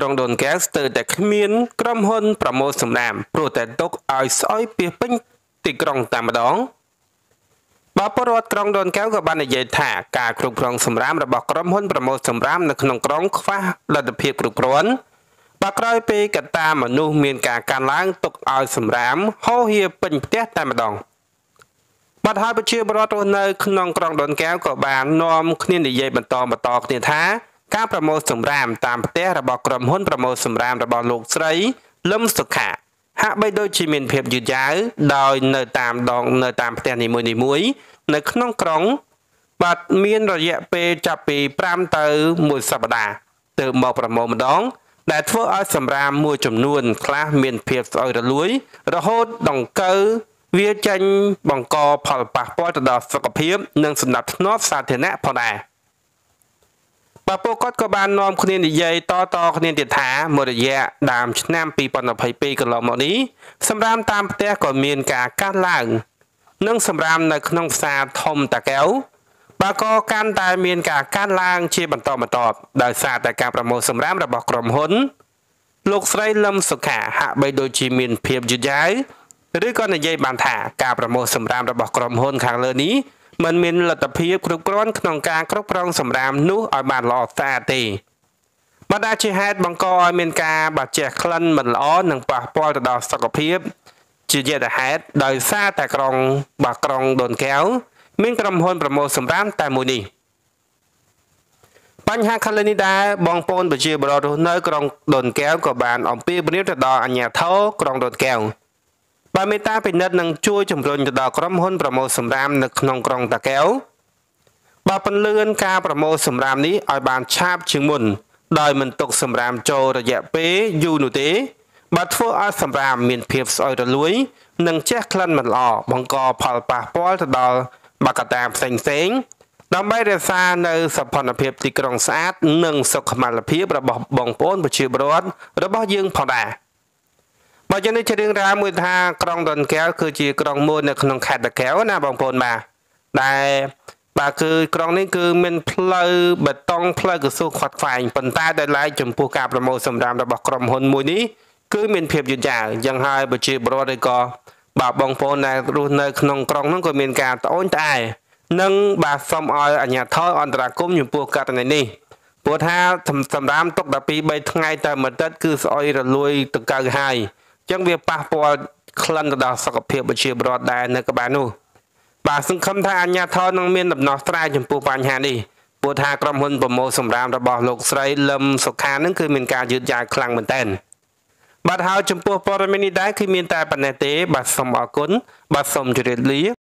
ក្រុងដូនកែវស្ទើរតែគ្មានក្រុមហ៊ុនប្រមូលសំរាមព្រោះតែទុកឲ្យស្អុយពីពេញទីក្រុងតែម្ដងបពរដ្ឋក្រុងដូនកែវក៏បាននិយាយថាការគ្រប់គ្រងសំរាមរបស់ក្រុមហ៊ុនប្រមូលសំរាមនៅក្នុងក្រុងខ្វះលទ្ធភាពគ្រប់គ្រាន់បើក្រោយពេលកត្តាមនុស្សមានការកានឡើងទុកឲ្យសំរាមហូរហៀពេញផ្ទះតែម្ដងបាត់ហើយប្រជាពលរដ្ឋនៅក្នុងក្រុងដូនកែវក៏បាននាំគ្នានិយាយបន្តបន្តគ្នាថាការប្រមូលសំរាមតាមផ្ទះរបស់ក្រុមហ៊ុនប្រមូលសំរាមរបស់លោកស្រីលឹមសុខាហាក់បីដូចជាមានភាពយឺតយ៉ាវដោយ នៅតាមដង នៅតាមផ្ទះនីមួយៗនៅក្នុងក្រុងបាទមានរយៈពេលចាប់ពី5ទៅ1សប្តាហ៍ទើបមកប្រមូលម្ដង ដែលធ្វើឲ្យសម្រាមមួយចំនួន ខ្លះមានភាពស្អុយរលួយរហូតដង្កូវវាចេញបង្កផលប៉ះពាល់ទៅដល់សុខភាពនិងសម្ដាប់ធ្នាប់សាធារណៈផងដែរ។បាទពួកគាត់ក៏បាននាំគ្នានិយាយតតគ្នាទៀតថាមួយរយៈដើមឆ្នាំ2022កន្លងមកនេះសម្រាមតាមផ្ទះក៏មានការកាស់ឡើង និងសម្រាមនៅក្នុងផ្សារធំតាកែវបាទក៏កាន់តែមានការកាស់ឡើងជាបន្តបន្ទាប់ដោយសារតែការប្រមូលសម្រាមរបស់ក្រុមហ៊ុនលោកស្រីលឹមសុខាហាក់បីដូចជាមានភាពយឺតយ៉ាវឬក៏និយាយបានថាការប្រមូលសម្រាមរបស់ក្រុមហ៊ុនខាងលើនេះមិនមានលទ្ធភាពគ្រប់គ្រាន់ក្នុងការគ្រប់គ្រងសម្រាមនោះឲ្យបានល្អស្អាតទេបណ្ដាជាហេតុបង្កឲ្យមានការបាក់ចេះក្លិនមិនល្អនិងប៉ះពាល់ទៅដល់សុខភាពជាយថាហេតុដោយសារតែក្រុងបាក្រុងដូនកែវមានក្រុមហ៊ុនប្រមូលសម្រាមតែមួយនេះបញ្ហាខាងលើនេះដែរបងប្អូនប្រជាពលរដ្ឋនៅក្រុងដូនកែវក៏បានអំពាវនាវទៅដល់អាជ្ញាធរក្រុងដូនកែវបើមេត្តាពិនិត្យនឹងជួយជំរុញទៅដល់ក្រុមហ៊ុនប្រមូលសម្រាមនៅក្នុងក្រុងតាកែវបើពន្លឿនការប្រមូលសម្រាមនេះឲ្យបានឆាប់ជាងមុន ដោយ មិនទុកសម្រាមចូលរយៈពេលយូរនោះទេបើធ្វើឲ្យសម្រាមមានភាពស្អុយរលួយ និងជះក្លិនមិនល្អបង្កផលប៉ះពាល់ទៅដល់បកតាផ្សេងផ្សេងដើម្បីរក្សានៅសភនភាពទីក្រុងស្អាតនិងសុខុមាលភាពរបស់បងប្អូន ប្រជាពលរដ្ឋរបស់យើងផងដែរ។បើយ៉ាងនេះជារឿងរ៉ាវមួយថាក្រុងដុនកែវគឺជាក្រុងមួយនៅក្នុងខេត្តតាកែវណាបងប្អូនបាទដែលបាទគឺក្រុងនេះគឺមានផ្លូវបេតុងផ្លូវកស៊ូខាត់ខ្វែងប៉ុន្តែដែលឡែកចំពោះការប្រមូលសម្រាមរបស់ក្រុមហ៊ុនមួយនេះគឺមានភាពយឺតយ៉ាវយ៉ាងហើយប្រជាពលរដ្ឋឬក៏បាទបងប្អូនដែលរស់នៅក្នុងក្រុងនោះក៏មានការត្អូញត្អែនិង បាទសុំឲ្យអាជ្ញាធរអន្តរាគមន៍ចំពោះករណីនេះព្រោះថាសម្រាមទុក12 3ថ្ងៃតែមួយទឹកគឺស្អុយរលួយ ទៅកើហើយចឹងវាប៉ះពាល់ក្លិនទៅដល់សុខភាពប្រជាពលរដ្ឋដែរនៅក្បែរនោះបាទសង្ឃឹមថាអាជ្ញាធរនឹងមានដំណោះស្រាយចំពោះបញ្ហានេះព្រោះថាក្រុមហ៊ុនប្រមូលសម្រាមរបស់លោកស្រីលឹមសុខានឹងគឺមានការយឺតយ៉ាវខ្លាំងមែនទែនបាទហើយចំពោះព័ត៌មាននេះដែរគឺមានតែប៉ុណ្ណេះទេ បាទសូមអរគុណបាទសូមជម្រាបលា